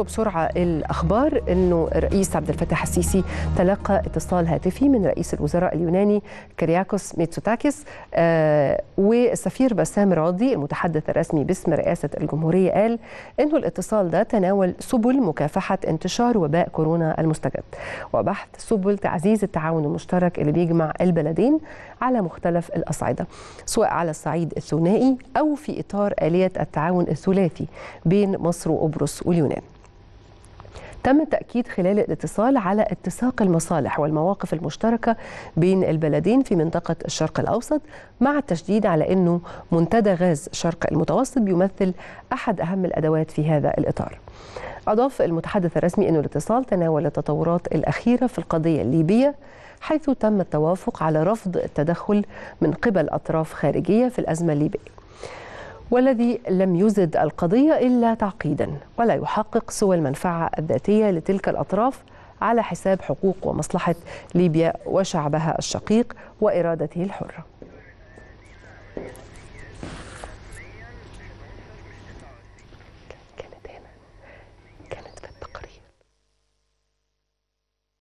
بسرعة الأخبار أنه الرئيس عبد الفتاح السيسي تلقى اتصال هاتفي من رئيس الوزراء اليوناني كرياكوس ميتسوتاكيس آه، والسفير بسام راضي المتحدث الرسمي باسم رئاسة الجمهورية قال أنه الاتصال ده تناول سبل مكافحة انتشار وباء كورونا المستجد وبحث سبل تعزيز التعاون المشترك اللي بيجمع البلدين على مختلف الأصعدة سواء على الصعيد الثنائي أو في إطار آلية التعاون الثلاثي بين مصر وقبرص واليونان تم التأكيد خلال الاتصال على اتساق المصالح والمواقف المشتركة بين البلدين في منطقة الشرق الأوسط مع التشديد على أنه منتدى غاز شرق المتوسط بيمثل أحد أهم الأدوات في هذا الإطار أضاف المتحدث الرسمي أن الاتصال تناول التطورات الأخيرة في القضية الليبية حيث تم التوافق على رفض التدخل من قبل أطراف خارجية في الأزمة الليبية والذي لم يزد القضية إلا تعقيدا ولا يحقق سوى المنفعة الذاتية لتلك الأطراف على حساب حقوق ومصلحة ليبيا وشعبها الشقيق وإرادته الحرة